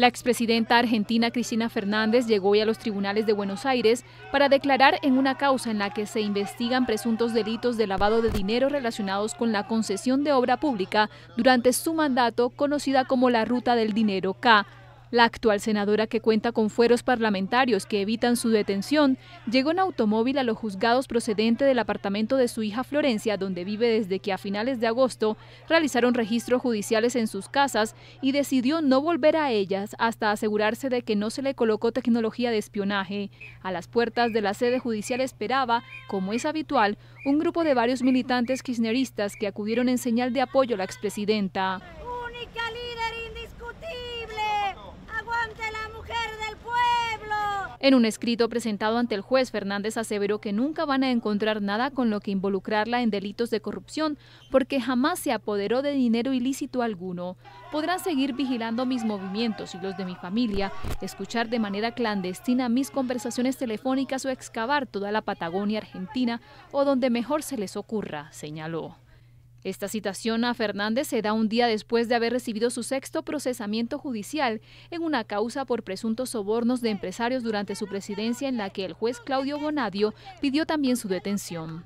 La expresidenta argentina Cristina Fernández llegó hoy a los tribunales de Buenos Aires para declarar en una causa en la que se investigan presuntos delitos de lavado de dinero relacionados con la concesión de obra pública durante su mandato conocida como la Ruta del Dinero K la actual senadora, que cuenta con fueros parlamentarios que evitan su detención, llegó en automóvil a los juzgados procedente del apartamento de su hija Florencia, donde vive desde que a finales de agosto realizaron registros judiciales en sus casas y decidió no volver a ellas hasta asegurarse de que no se le colocó tecnología de espionaje. A las puertas de la sede judicial esperaba, como es habitual, un grupo de varios militantes kirchneristas que acudieron en señal de apoyo a la expresidenta. En un escrito presentado ante el juez, Fernández aseveró que nunca van a encontrar nada con lo que involucrarla en delitos de corrupción, porque jamás se apoderó de dinero ilícito alguno. Podrán seguir vigilando mis movimientos y los de mi familia, escuchar de manera clandestina mis conversaciones telefónicas o excavar toda la Patagonia Argentina o donde mejor se les ocurra, señaló. Esta citación a Fernández se da un día después de haber recibido su sexto procesamiento judicial en una causa por presuntos sobornos de empresarios durante su presidencia en la que el juez Claudio Bonadio pidió también su detención.